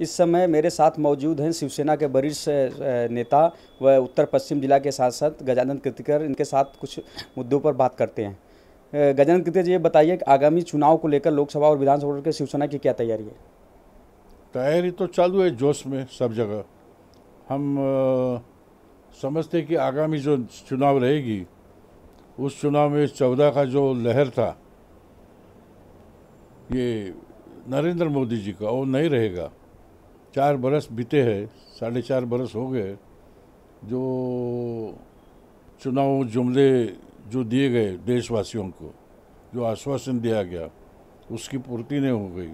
इस समय मेरे साथ मौजूद हैं शिवसेना के वरिष्ठ नेता व उत्तर पश्चिम जिला के सांसद गजानंद कृतिकर इनके साथ कुछ मुद्दों पर बात करते हैं गजानंद कृतिकर जी ये बताइए कि आगामी चुनाव को लेकर लोकसभा और विधानसभा के शिवसेना की क्या तैयारी है तैयारी तो चालू है जोश में सब जगह हम समझते कि आगामी जो चुनाव रहेगी उस चुनाव में चौदह का जो लहर था ये नरेंद्र मोदी जी का वो नहीं रहेगा चार बरस बीते हैं साढ़े चार बरस हो गए जो चुनाव जुमले जो दिए गए देशवासियों को जो आश्वासन दिया गया उसकी पूर्ति नहीं हो गई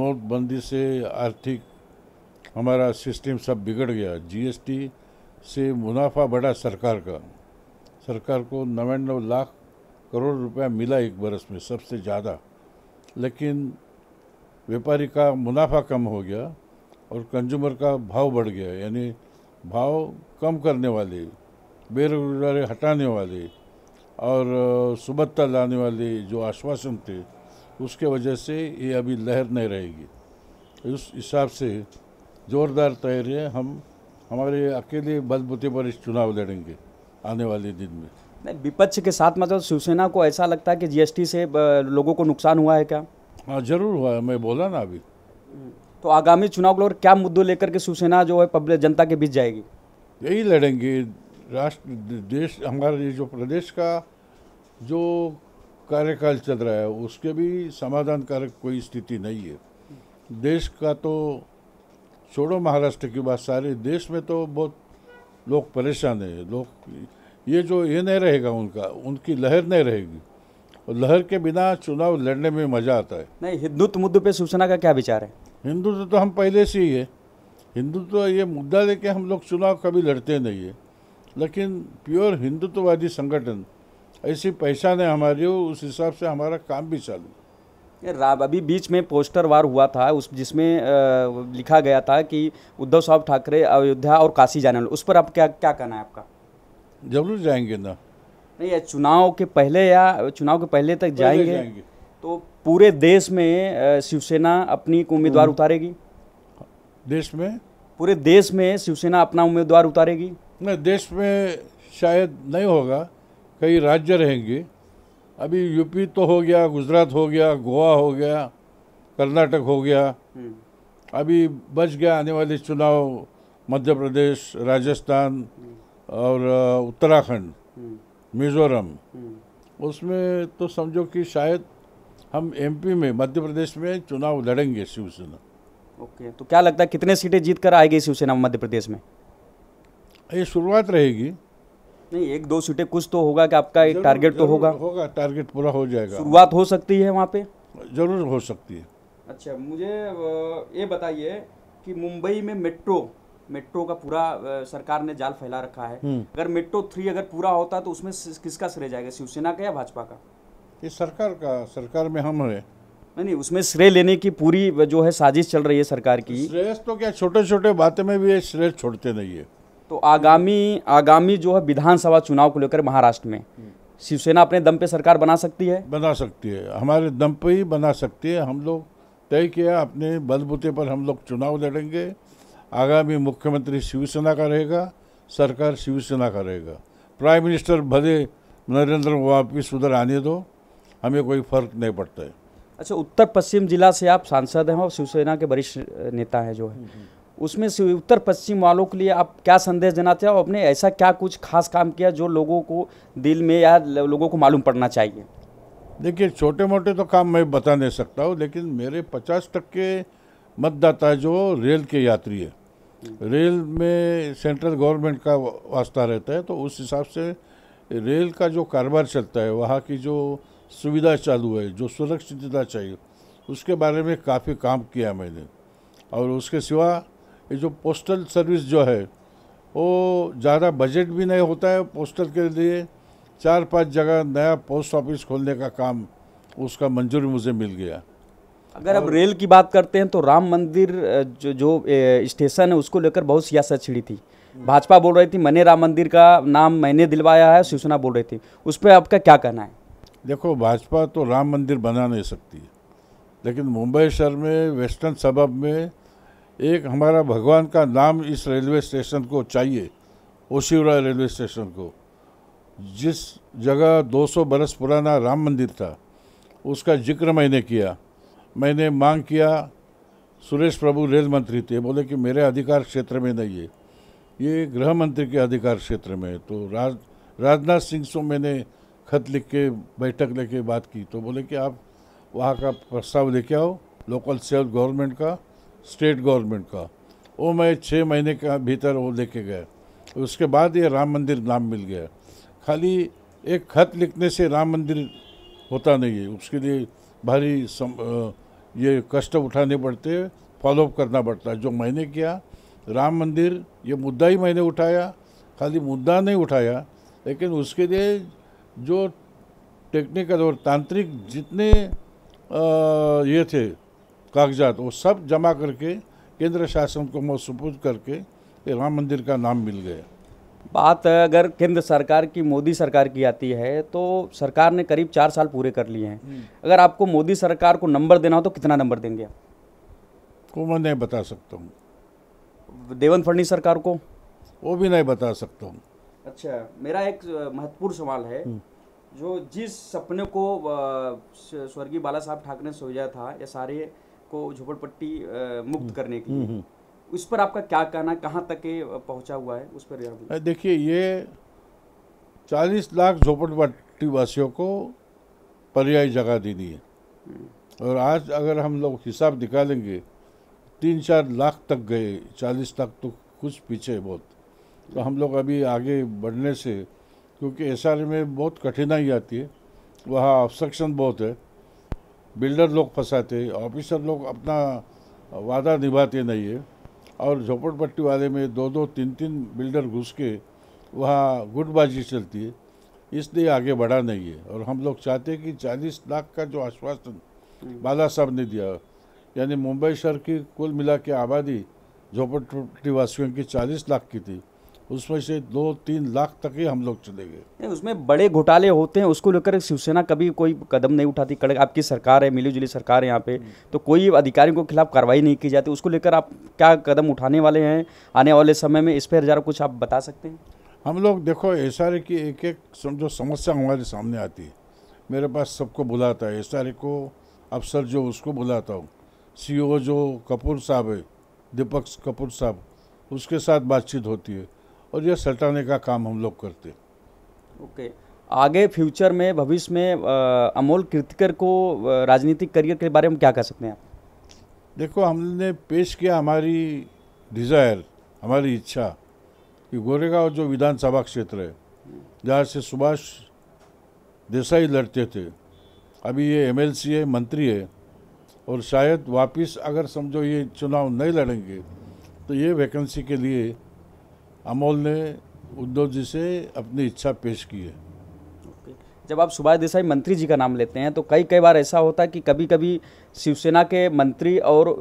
नोटबंदी से आर्थिक हमारा सिस्टम सब बिगड़ गया जीएसटी से मुनाफा बढ़ा सरकार का सरकार को नवानवे लाख करोड़ रुपया मिला एक बरस में सबसे ज़्यादा लेकिन व्यापारी का मुनाफा कम हो गया और कंज्यूमर का भाव बढ़ गया यानी भाव कम करने वाले बेरोजगारी हटाने वाले और सुबत्ता लाने वाले जो आश्वासन थे उसके वजह से ये अभी लहर नहीं रहेगी उस हिसाब से ज़ोरदार तैयारी है हम हमारे अकेले बलबूते पर इस चुनाव लड़ेंगे आने वाले दिन में नहीं विपक्ष के साथ मतलब शिवसेना को ऐसा लगता है कि जीएसटी से लोगों को नुकसान हुआ है क्या हाँ जरूर हुआ है मैं बोला ना अभी हम्म। तो आगामी चुनाव को लेकर क्या मुद्दों लेकर के शिवसेना जो है पब्लिक जनता के बीच जाएगी यही लड़ेंगे राष्ट्र देश हमारे जो प्रदेश का जो कार्यकाल चल रहा है उसके भी समाधान कारक कोई स्थिति नहीं है देश का तो छोड़ो महाराष्ट्र की बात सारे देश में तो बहुत लोग परेशान हैं लोग ये जो ये नहीं रहेगा उनका उनकी लहर नहीं रहेगी और लहर के बिना चुनाव लड़ने में मज़ा आता है नहीं हिंदुत्व मुद्दे पे शिवसेना का क्या विचार है हिंदुत्व तो, तो हम पहले से ही है हिंदुत्व तो ये मुद्दा लेके हम लोग चुनाव कभी लड़ते नहीं है लेकिन प्योर हिंदुत्ववादी संगठन ऐसी पहचान है हमारी उस हिसाब से हमारा काम भी चालू राब अभी बीच में पोस्टर वार हुआ था उस जिसमें आ, लिखा गया था कि उद्धव साहब ठाकरे अयोध्या और काशी जाने उस पर आप क्या क्या कहना है आपका जरूर जाएंगे ना नहीं चुनाव के पहले या चुनाव के पहले तक पहले जाएंगे, जाएंगे। तो पूरे देश में शिवसेना अपनी उम्मीदवार हम्म। उतारेगी देश में पूरे देश में शिवसेना अपना उम्मीदवार उतारेगी नहीं देश में शायद नहीं होगा कई राज्य रहेंगे अभी यूपी तो हो गया गुजरात हो गया गोवा हो गया कर्नाटक हो गया हम्म। अभी बच गया आने वाले चुनाव मध्य प्रदेश राजस्थान हम्म। और उत्तराखंड मिज़ोरम उसमें तो समझो कि शायद हम एमपी में मध्य प्रदेश में चुनाव लड़ेंगे शिवसेना ओके तो क्या लगता है कितने सीटें जीत कर आएगी शिवसेना मध्य प्रदेश में ये शुरुआत रहेगी नहीं एक दो सीटें कुछ तो होगा कि आपका एक टारगेट तो होगा होगा टारगेट पूरा हो जाएगा शुरुआत हो सकती है वहाँ पे जरूर हो सकती है अच्छा मुझे ये बताइए कि मुंबई में मेट्रो मेट्रो का पूरा सरकार ने जाल फैला रखा है हम्म। अगर मेट्रो थ्री अगर पूरा होता तो उसमें किसका श्रेय जाएगा शिवसेना का या भाजपा का ये सरकार का सरकार में हम है नहीं नहीं उसमें श्रेय लेने की पूरी जो है साजिश चल रही है सरकार की श्रेय तो क्या छोटे छोटे बातें में भी श्रेय छोड़ते नहीं है तो आगामी आगामी जो है विधानसभा चुनाव को लेकर महाराष्ट्र में शिवसेना अपने दम पे सरकार बना सकती है बना सकती है हमारे दम पे ही बना सकती है हम लोग तय किया अपने बलबूते पर हम लोग चुनाव लड़ेंगे आगामी मुख्यमंत्री शिवसेना का रहेगा सरकार शिवसेना का रहेगा प्राइम मिनिस्टर भले नरेंद्र वापिस उधर आने दो हमें कोई फर्क नहीं पड़ता है अच्छा उत्तर पश्चिम जिला से आप सांसद हैं और शिवसेना के वरिष्ठ नेता हैं जो है हम्म, हम्म। उसमें से उत्तर पश्चिम वालों के लिए आप क्या संदेश देना चाहें और आपने ऐसा क्या कुछ खास काम किया जो लोगों को दिल में या लोगों को मालूम पड़ना चाहिए देखिए छोटे मोटे तो काम मैं बता नहीं सकता हूँ लेकिन मेरे पचास टक्के मतदाता जो रेल के यात्री है हम्म। रेल में सेंट्रल गवर्नमेंट का वास्ता रहता है तो उस हिसाब से रेल का जो कारोबार चलता है वहाँ की जो सुविधा चालू है जो सुरक्षितता चाहिए उसके बारे में काफ़ी काम किया मैंने और उसके सिवा ये जो पोस्टल सर्विस जो है वो ज़्यादा बजट भी नहीं होता है पोस्टल के लिए चार पांच जगह नया पोस्ट ऑफिस खोलने का काम उसका मंजूरी मुझे मिल गया अगर अब रेल की बात करते हैं तो राम मंदिर जो जो स्टेशन है उसको लेकर बहुत सियासत छिड़ी थी हम्म। भाजपा बोल रही थी मैंने राम मंदिर का नाम मैंने दिलवाया है शिवसेना बोल रही थी उस पर आपका क्या कहना है देखो भाजपा तो राम मंदिर बना नहीं सकती लेकिन मुंबई शहर में वेस्टर्न सबब में एक हमारा भगवान का नाम इस रेलवे स्टेशन को चाहिए ओशिवरा रेलवे स्टेशन को जिस जगह 200 बरस पुराना राम मंदिर था उसका जिक्र मैंने किया मैंने मांग किया सुरेश प्रभु रेल मंत्री थे बोले कि मेरे अधिकार क्षेत्र में नहीं है ये गृह मंत्री के अधिकार क्षेत्र में है तो राज राजनाथ सिंह से मैंने खत लिख के बैठक लेके बात की तो बोले कि आप वहाँ का प्रस्ताव लेके आओ लोकल सेल्फ गवर्नमेंट का स्टेट गवर्नमेंट का वो मैं छः महीने का भीतर वो लेके गए उसके बाद ये राम मंदिर नाम मिल गया खाली एक खत लिखने से राम मंदिर होता नहीं है उसके लिए भारी सम, ये कष्ट उठाने पड़ते फॉलोअप करना पड़ता है जो मैंने किया राम मंदिर ये मुद्दा ही मैंने उठाया खाली मुद्दा नहीं उठाया लेकिन उसके लिए जो टेक्निकल और तांत्रिक जितने आ, ये थे कागजात वो सब जमा करके केंद्र शासन को सुपुर्द करके राम मंदिर का नाम मिल गया बात अगर केंद्र सरकार की मोदी सरकार की आती है तो सरकार ने करीब चार साल पूरे कर लिए हैं हम्म। अगर आपको मोदी सरकार को नंबर देना हो तो कितना नंबर देंगे आप को मैं नहीं बता सकता हूँ देवन फडणवीस सरकार को वो भी नहीं बता सकता हूँ अच्छा मेरा एक महत्वपूर्ण सवाल है हम्म। जो जिस सपने को स्वर्गीय बाला साहब ठाकरे ने सोचा था या सारे को झोपड़पट्टी मुक्त हम्म। करने के हम्म, लिए उस पर आपका क्या कहना कहाँ तक ये पहुँचा हुआ है उस पर देखिए ये चालीस लाख झोपड़पट्टी वासियों को पर्यायी जगह दे दी है और आज अगर हम लोग हिसाब दिखा लेंगे तीन चार लाख तक गए चालीस लाख तो कुछ पीछे बहुत तो हम लोग अभी आगे बढ़ने से क्योंकि एस में बहुत कठिनाई आती है वहाँ ऑब्स्ट्रक्शन बहुत है बिल्डर लोग फंसाते ऑफिसर लोग अपना वादा निभाते नहीं है और झोपड़पट्टी वाले में दो दो तीन तीन बिल्डर घुस के वहाँ गुटबाजी चलती है इसलिए आगे बढ़ा नहीं है और हम लोग चाहते हैं कि चालीस लाख का जो आश्वासन हम्म। बाला साहब ने दिया यानी मुंबई शहर की कुल मिला के आबादी झोपड़पट्टी वासियों की चालीस लाख की थी उसमें से दो तीन लाख तक ही हम लोग चले गए उसमें बड़े घोटाले होते हैं उसको लेकर शिवसेना कभी कोई कदम नहीं उठाती कड़क आपकी सरकार है मिली जुली सरकार है यहाँ पे तो कोई अधिकारियों के खिलाफ कार्रवाई नहीं की जाती उसको लेकर आप क्या कदम उठाने वाले हैं आने वाले समय में इस पर ज़रा कुछ आप बता सकते हैं हम लोग देखो एस की एक एक जो समस्या हमारे सामने आती है मेरे पास सबको बुलाता है एस को अफसर जो उसको बुलाता हूँ सी जो कपूर साहब है दीपक कपूर साहब उसके साथ बातचीत होती है और यह सटाने का काम हम लोग करते ओके आगे फ्यूचर में भविष्य में आ, अमोल कृतिकर को राजनीतिक करियर के बारे में क्या कह सकते हैं आप देखो हमने पेश किया हमारी डिज़ायर हमारी इच्छा कि गोरेगांव जो विधानसभा क्षेत्र है जहाँ से सुभाष देसाई लड़ते थे अभी ये एमएलसी है मंत्री है और शायद वापस अगर समझो ये चुनाव नहीं लड़ेंगे तो ये वैकेंसी के लिए अमोल ने उद्धव जी से अपनी इच्छा पेश की है जब आप सुभाष देसाई मंत्री जी का नाम लेते हैं तो कई कई बार ऐसा होता है कि कभी कभी शिवसेना के मंत्री और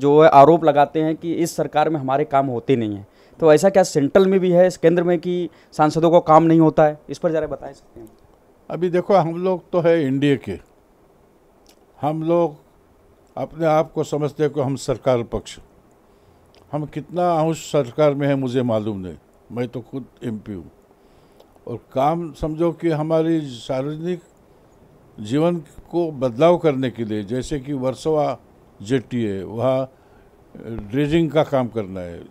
जो है आरोप लगाते हैं कि इस सरकार में हमारे काम होते नहीं हैं तो ऐसा क्या सेंट्रल में भी है इस केंद्र में कि सांसदों को काम नहीं होता है इस पर ज़रा बता सकते हैं अभी देखो हम लोग तो है इंडिया के हम लोग अपने आप को समझते हैं कि हम सरकार पक्ष हम कितना आहुष सरकार में है मुझे मालूम नहीं मैं तो खुद एमपी हूँ और काम समझो कि हमारी सार्वजनिक जीवन को बदलाव करने के लिए जैसे कि वर्सवा जेटी है वहाँ ड्रेजिंग का काम करना है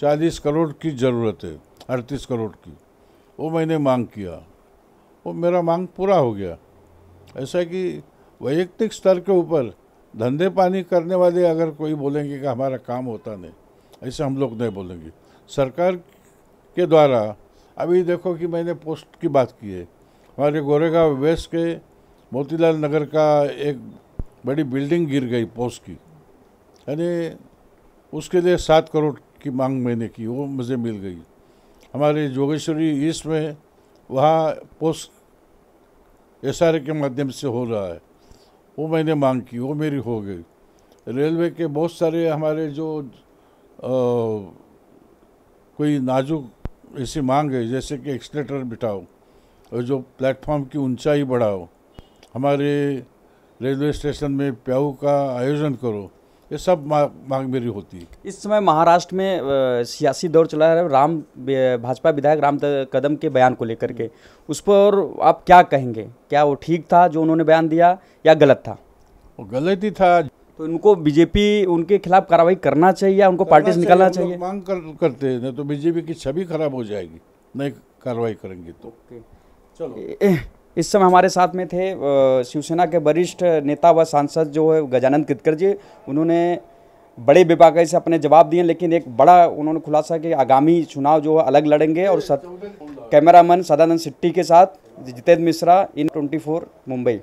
चालीस करोड़ की ज़रूरत है अड़तीस करोड़ की वो मैंने मांग किया वो मेरा मांग पूरा हो गया ऐसा कि वैयक्तिक स्तर के ऊपर धंधे पानी करने वाले अगर कोई बोलेंगे कि हमारा काम होता नहीं ऐसे हम लोग नहीं बोलेंगे सरकार के द्वारा अभी देखो कि मैंने पोस्ट की बात की है हमारे गोरेगांव वेस्ट के मोतीलाल नगर का एक बड़ी बिल्डिंग गिर गई पोस्ट की यानी उसके लिए सात करोड़ की मांग मैंने की वो मुझे मिल गई हमारे जोगेश्वरी ईस्ट में वहाँ पोस्ट एस के माध्यम से हो रहा है वो मैंने मांग की वो मेरी हो गई रेलवे के बहुत सारे हमारे जो आ, कोई नाजुक ऐसी मांग है जैसे कि एक्सलेटर बिठाओ और जो प्लेटफॉर्म की ऊंचाई बढ़ाओ हमारे रेलवे स्टेशन में प्याऊ का आयोजन करो ये सब मांग मेरी होती है इस समय महाराष्ट्र में सियासी दौर चला है राम भाजपा विधायक राम कदम के बयान को लेकर के उस पर आप क्या कहेंगे क्या वो ठीक था जो उन्होंने बयान दिया या गलत था वो गलत ही था तो इनको बीजेपी उनके खिलाफ कार्रवाई करना चाहिए या उनको पार्टी से निकालना चाहिए मांग कर, करते हैं नहीं तो बीजेपी की छवि खराब हो जाएगी नहीं कार्रवाई करेंगे तो चलो इस समय हमारे साथ में थे शिवसेना के वरिष्ठ नेता व सांसद जो है गजानंद कितकर जी उन्होंने बड़े बेबाकी से अपने जवाब दिए लेकिन एक बड़ा उन्होंने खुलासा कि आगामी चुनाव जो है अलग लड़ेंगे और सत कैमरामैन सदानंद सिट्टी के साथ जितेंद्र मिश्रा इन 24 मुंबई